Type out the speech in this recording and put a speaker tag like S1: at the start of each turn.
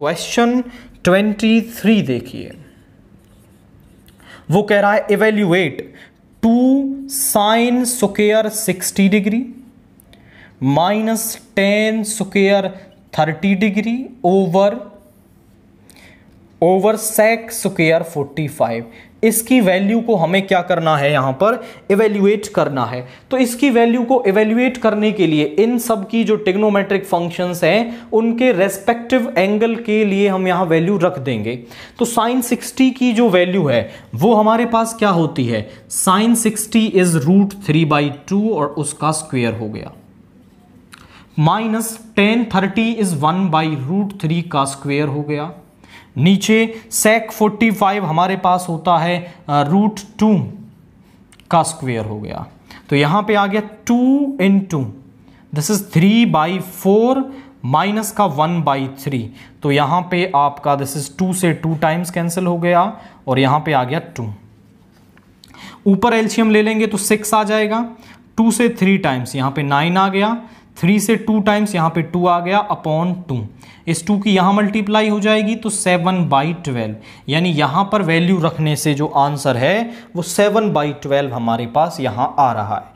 S1: question twenty three देखिए वो कह रहा है evaluate two sine square sixty degree minus tan square thirty degree over over sec square 45 इसकी वैल्यू को हमें क्या करना है यहाँ पर इवेल्यूएट करना है तो इसकी वैल्यू को इवेल्यूएट करने के लिए इन सब की जो टिग्नोमेट्रिक फंक्शंस हैं उनके रेस्पेक्टिव एंगल के लिए हम यहाँ वैल्यू रख देंगे तो साइन 60 की जो वैल्यू है वो हमारे पास क्या होती है sine 60 is root three by two और उसका स्क्वेयर हो गया minus tan thirty is one by root three का स्क्वेयर हो गया नीचे सेक 45 हमारे पास होता है रूट टू का स्क्वेयर हो गया तो यहां पे आ गया two in two this is three by four minus का वन बाई थ्री तो यहां पे आपका दिस इज टू से टू टाइम्स कैंसिल हो गया और यहां पे आ गया टू ऊपर एल्शियम ले लेंगे तो सिक्स आ जाएगा टू से थ्री टाइम्स यहां पे नाइन आ गया थ्री से टू टाइम्स यहाँ पे टू आ गया अपॉन टू इस टू की यहाँ मल्टीप्लाई हो जाएगी तो सेवन बाई ट्वेल्व यानी यहाँ पर वैल्यू रखने से जो आंसर है वो सेवन बाई ट्वेल्व हमारे पास यहाँ आ रहा है